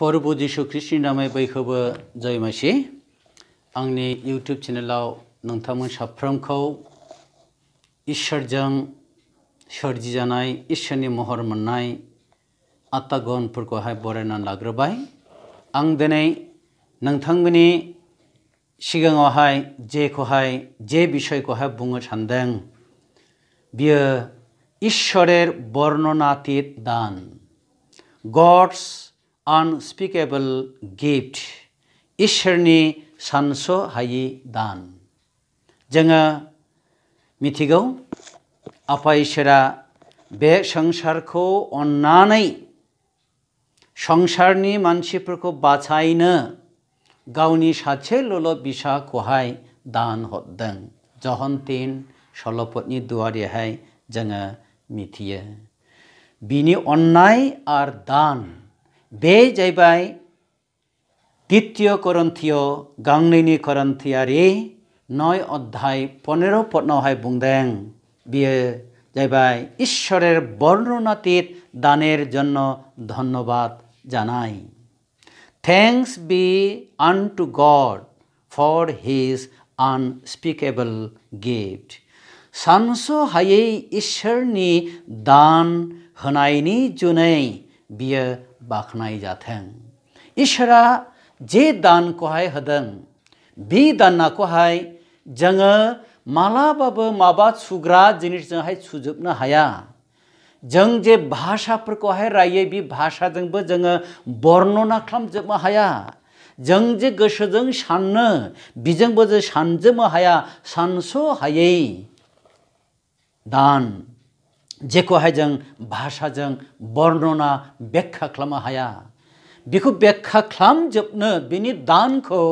प्रभु जीशु कृष्ण नामै बयखौबो जयमासि आंनि इउटुब चेनेलाव नोंथांमोन साफ्रोमखौ इसोरजों सोरजिजानाय इसोरनि महर मोननाय आत्तागनफोरखौहाय बरायनानै लाग्रोबाय आं दिनै नोंथांमोननि सिगाङावहाय जेखौहाय जे बिसयखौहाय बुंनो सान्दों बियो ঈশ্বরের বর্ণনাতীত দান গডস আনস্পিকেবল गिफ्ट इसोरनि सानस' हायि दान जोङो मिथिगौ आफा इसोरा बे संसारखौ अन्नानै संसारनि मानसिफोरखौ बासायनो गावनि सासेल'ल' बिसाखौहाय दान हरदों जहन तिन सल'पदनि दुवारैहाय जोङो मिथियो बिनि अन्नाय आरो दान बे जाहैबाय দ্বিতীয় করন্থীয় गांनैनि করন্থিয়ারি নয় অধ্যায় পনেরো পदनावहाय बुंदों বিয়ে যাইবাই ঈশ্বরের বর্ণনাতীত দানের জন্য ধন্যবাদ জানাই thanks be unto God for his unspeakable gift সানস सानस'हायै ঈশ্বরনি দান होनायनि जुनै বিয়ে बाखनाय जाथों इसोरा जे दानखौहाय होदों बे दानाखौहाय जोङो मालाबाबो माबा सुग्रा जिनिसजोंहाय सुजोबनो हाया जों जे भाषाफोरखौहाय रायो बे भाषाजोंबो जोङो बर्णना खालामजोबनो हाया जों जे गोसोजों साननो बेजोंबो जों सानजोबनो हाया सानस' हायै दान जेखौहाय जों भाषाजों बर्णना बेखा खालामनो हाया बेखौ ब्याख्या खालामजोबनो बिनि दानखौ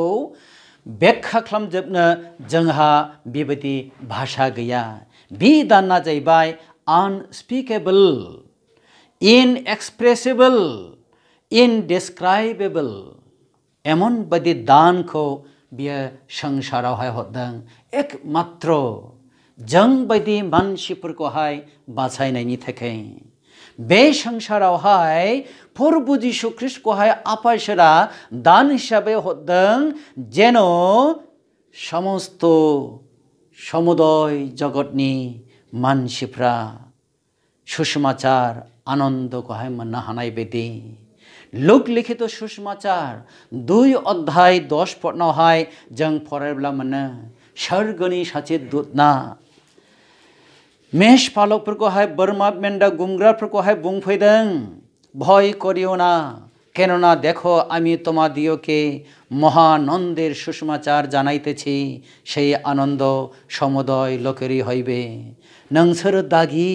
ब्याख्या खालामजोबनो जोंहा बेबायदि भाषा गैया बे दाना जाहैबाय आनस्पिकेबोल इनएक्सप्रेसेबोल इनडिसक्राइबेबोल एमन बादि दानखौ बियो संसारावहाय हरदों एकमात्र जों बायदि मानसिफोरखौहाय बासायनायनि थाखाय बे संसारावहाय प्रभु जिशु ख्रिस्टखौहाय आफा दान हिसाबै हरदों जेन' समस्त समुदय जगतनि मानसिफ्रा सुषमाचार आनन्दखौहाय मोननो हानाय बायदि লোক লিখিত সুষমাচাर দুই অধ্যায় দশ পटनावहाय जों फरायब्ला मोनो স্वर्गनि सासे दुतना मेष फालकफोरखौहाय बोरमा मेन्दा गुमग्राफोरखौहाय बुंफैदों ভয় করিও না কেননা দেখো আমি তোমা তোমাদিওকে মহানন্দের সুষমাচার জানাইতেছি সেই আনন্দ সমুদয় লোকেরই হইবে নংসর দাগি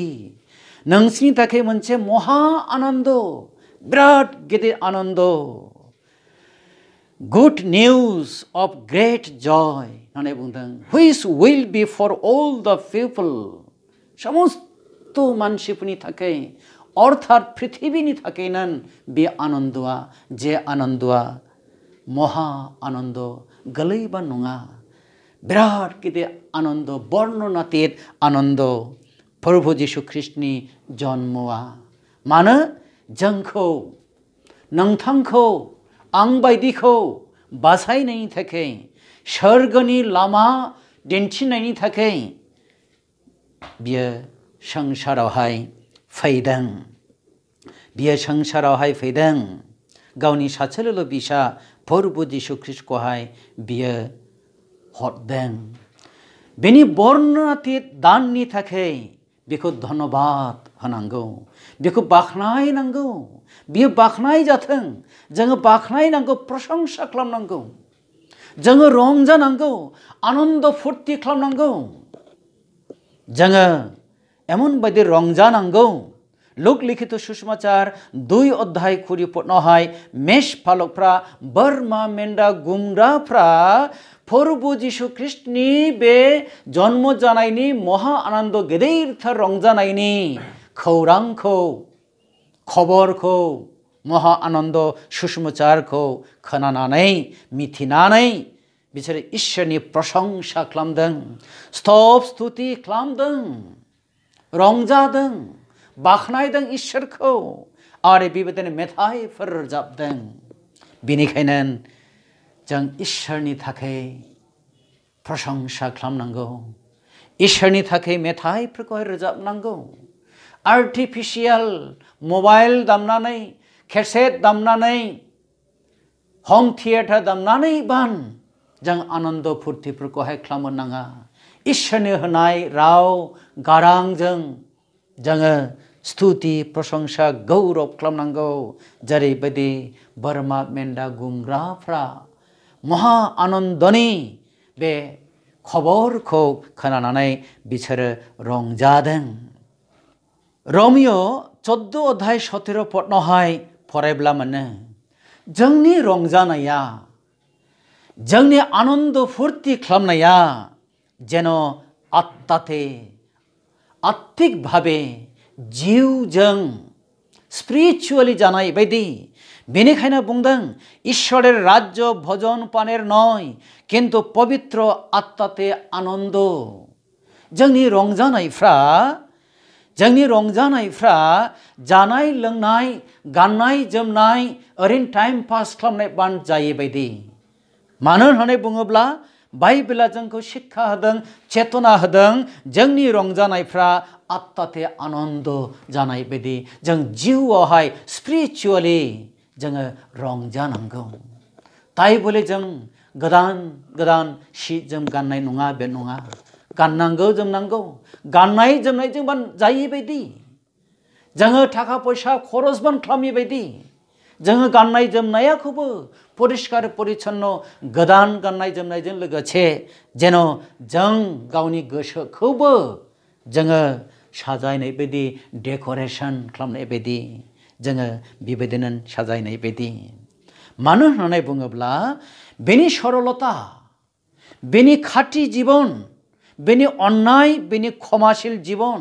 নংসি তাকে মনছে মহা আনন্দ বিরাট গেদে আনন্দ good news of great joy. Which will be for all the people সমস্ত মানসিপুনি থাকে অর্থাৎ পৃথিবীনি থাকে নেন বে আনন্দয়া যে আনন্দয়া মহা আনন্দ গলেই বা নঙা বিরাট কেদে আনন্দ বর্ণনাতের আনন্দ প্রভু যীশু খ্রিস্টনি জন্ময়া মানো जोंखौ नोंथांखौ বাসাই নাই থাকে স্বর্গনি লামা দিনছি নাই থাকে बियो संसारावहाय फैदों बियो संसारावहाय फैदों गावनि सासेल' बिसा फोरबु जिशु ख्रिस्टखौहाय बियो हरदों बेनि बर्णातीत दाननि थाखाय बेखौ धन्यबाद होनांगौ बेखौ बाख्नायनांगौ बियो बाख्नाय जाथों जोङो बाख्नायनांगौ प्रशंसा खालामनांगौ जोङो रंजानांगौ आनन्द फुर्ति खालामनांगौ এমন जोङो এমনবাদী রংজানাঙ্গौ লোকলিখিত সুষমাচার দুই অধ্যায় খুঁড়ি পটনহায় মেষ ফালকफ्रा बोरमा मेन्दा गुमग्राफ्रा ফরবু যীশু খ্রিস্টনি বে জন্ম জানাইনি মহা আনন্দ রং জানাইনি খৌরাং খৌ খবর খৌ মহা আনন্দ সুষমাচার সুষমাচারखौ खोनानानै মিथिनानै বিচারে ঈশ্বরী প্রশংসা ক্লামদং স্তব স্তুতি ক্লামদং রংজাদং বাখনায়দং ঈশ্বরখौ आरो बेबायदिनो मेथाइफोर रोजाबदों बेनिखायनो जों इसोरनि थाखाय प्रशंसा खालामनांगौ इसोरनि थाखाय मेथाइफोरखौहाय रोजाबनांगौ आर्टिफिसियेल मबाइल दामनानै केसेट दामनानै हम थियेटार दामनानै बान যাং আনন্দ ফুর্তি প্রকহায় খ্লাম নাঙা ঈশ্বরনি হনাই রাও গারাং जों जोङो স্তুতি প্রশংসা গৌরব খালামनांगौ जेरैबायदि बोरमा मेन्दा गुमग्राफ्रा महा आनन्दनि बे खबरखौ खोनानानै बिसोरो रंजादों रमिय' चौद्द' अध्याय सतेर' पटनावहाय फरायब्ला मोनो जोंनि रंजानाया जोंनि आनन्द फुर्ति खालामनाया जेन' आत्ताते आत्तिकभाबे जिउजों स्पिरिचुवेलि जानाय बायदि बेनिखायनो बुंदों ঈশ্বরের রাজ্য ভজন পানের নয় কিন্তু পবিত্র আত্মাতে আনন্द जोंनि रंजानायफ्रा जोंनि रंजानायफ्रा जानाय लोंनाय गाननाय जोमनाय ओरैनो टाइम पास खालामनाय बान जायै बायदि मानो होननानै बुङोब्ला बाइबेला जोंखौ शिक्षा होदों चेतना होदों जोंनि रंजानायफ्रा आत्ताते आनन्द जानाय बायदि जों जिउआवहाय स्पिरिचुवेलि जोङो रंजानांगौ তাই বলে जों गोदान गोदान सि जोम गाननाय नङा बे नङा गाननांगौ जोमनांगौ गाननाय जोमनायजोंबा जायैबायदि जोङो थाखा फैसा खरसबान खालामि बायदि जोङो गाननाय जोमनायाखौबो পরিষ্কার পরিচ্ছন্ন গদান गाननाय जोमनायजों लोगोसे जेन' जों गावनि गोसोखौबो जोङो সাजायनाय बायदि डेक'रेसन खालामनाय बायदि जोङो बेबायदिनो সাজাयनाय बायदि मानो होननानै बुङोब्ला बेनि सरलता बेनि खाथि जिबन बेनि अन्नाय बेनि क्षमाशील जिबन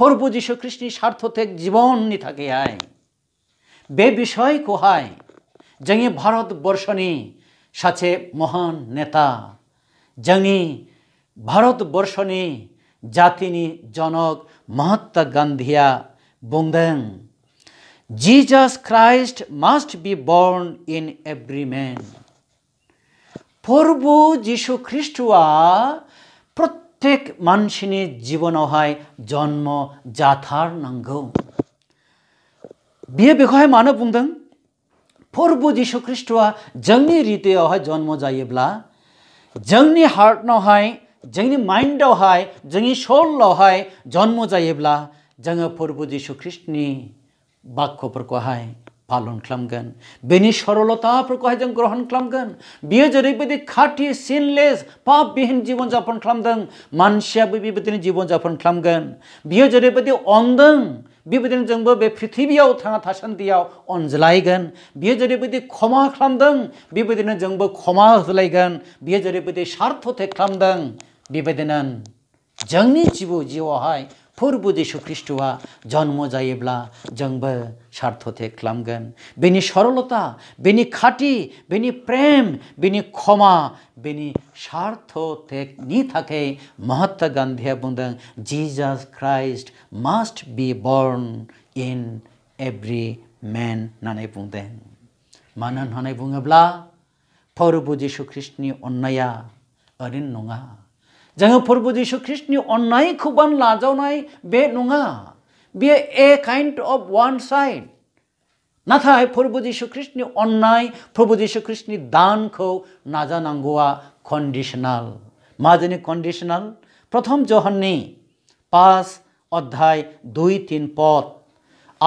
प्रभु যীशु খ্রিস্টनि सार्थ'थेक जिबननि थाखायहाय बे बिषयखौहाय જંગી ભારતવર્ષની সাথে মহান নেতা যিনি ভারতবর্ষনি জাতিনি জনক মহাত্মা গান্ধীয়া বললেন Jesus Christ must be born in every man প্রভু যীশু খ্রিস্টুয়া প্রত্যেক মানুষিনী জীবন হয় জন্ম জাথার নাঙ্গৌ বিয়ে বেখয় মানো বুঝলেন 포르보 지수 크리스트와 정리 리대어 하이 전모 자예블라 정리 하트너 하이 정리 마인더 하이 정리 숄러 하이 전모 자예블라 정어 포르보 지수 크리스트니 বাক্য প্রকহায় পালন খালামগান বেনি সরলতা প্রকহায় যেন গ্রহণ খালামগান বিয়ে জরিপেদি খাটি সিনলেস পাপবিহীন জীবনযাপন খালামদों मानसियाबो बेबायदिनो জীবনযাপন खालामगोन बियो जेरैबायदि अनदों बेबायदिनो जोंबो बे पृथिबियाव थांना थासान्दियाव अनज्लायगोन बियो जेरैबायदि खमा खालामदों बेबायदिनो जोंबो खमा होलायगोन बियो जेरैबायदि सार्थथे खालामदों बेबायदिनो जोंनि जिबौ जिउआवहाय 포르부디슈 크리스트와 전모자의 블라 정벌 사르토테 클람건 베니 সরলতা 베니 খাটি 베니 প্রেম 베니 ক্ষমা 베니 স্বার্থতেক নি থাকে মহাত্মা গান্ধী এবং Jesus Christ must be born in every man নানে বুঁদেন मानो होननानै बुङोब्ला फोरबु जिशु ख्रिस्टनि अननाया ओरैनो नङा jangu porbu jisu christ ni onnai khuban la jawnai be nunga be a kind of one side नाथाय प्रभु जीशु कृष्णनि अन्नाय प्रभु जीशु कृष्णनि दानखौ नाजानांगौआ कन्डिशनाल माजोंनि कन्डिशनाल প্রথম জহননি পাঁচ অধ্যায় দুই তিন পদ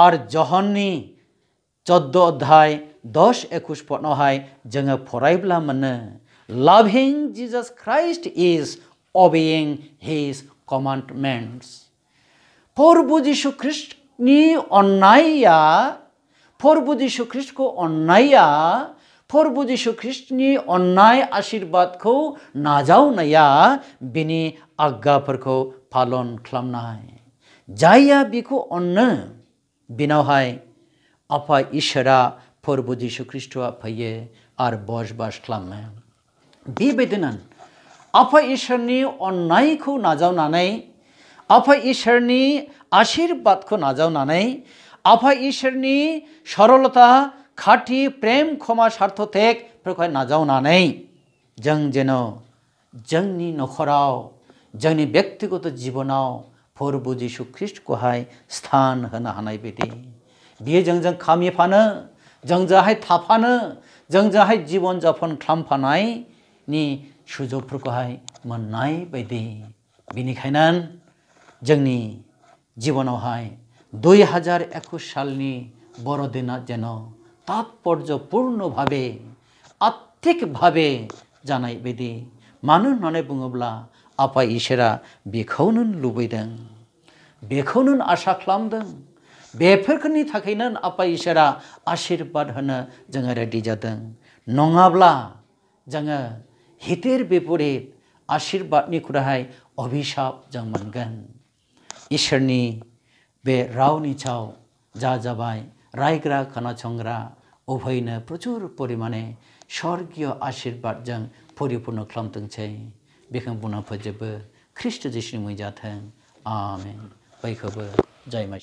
আর জহননি চোদ্দ অধ্যায় দশ একুশ পদহায় जोङो फरायब्ला मोनो loving Jesus Christ is obeying his commandments. प्रभु जीशु ख्रीष्ट अन्नाया प्रभु यीशु ख्रिस्टखौ अन्नाया प्रभु यीशु ख्रिस्टनि अन्नाय आशीर्वादखौ नाजावनाया बिनि आज्ञाफोरखौ पालन खालामनाय जायया बिखौ अननो बिनावहाय आफा इसोरा प्रभु यीशु ख्रिस्टआ फैयो आरो बस बास खालामो अफ ईश्वरनि अन्नायखौ नाजावनानै अफ ईश्वरनि आशीर्वादखौ नाजावनानै अफ ईश्वरनि सरलता खाथि प्रेम क्षमा सार्थ टेकफोरखौहाय नाजावनानै जों जेन' जोंनि न'खराव जोंनि बेक्तिगत जिबनाव फोरबु जिशु ख्रिस्टखौहाय स्थान होनो हानाय बायदि बियो जोंजों खामिफानो जोंजोंहाय थाफानो जोंजोंहाय जिबन जापन खालामफानायनि सुजुगफोरखौहाय मोननाय बायदि बिनिखायनो जोंनि जिबनावहाय दुइ हाजार एकुस सालनि बर'दिना जेन' तात्पर्यपूर्णभाबे आत्थिकभाबे जानाय बायदि मानो होननानै बुङोब्ला आफा इसोरा बेखौनो लुबैदों बेखौनो आसा खालामदों बेफोरनि थाखायनो आफा इसोरा आशीर्बाद होनो जोङो रेडि जादों नङाब्ला जोङो হিতের বিপরীত আশীর্বাদ নিকুরাহায় অভিশাপ জন্মানগান ঈশ্বরনি বে রাউনি চাও যা যাবাই রায়গ্রা কানাচংরা উভয়নে প্রচুর পরিমাণে স্বর্গীয় আশীর্বাদ আশীর্বাদজং পরিপূর্ণ খালামতংছে बेखौ बुंना फोजोबो ख्रिष्ट जिसुनि मुंजाथों आमेन बैखौबो जाय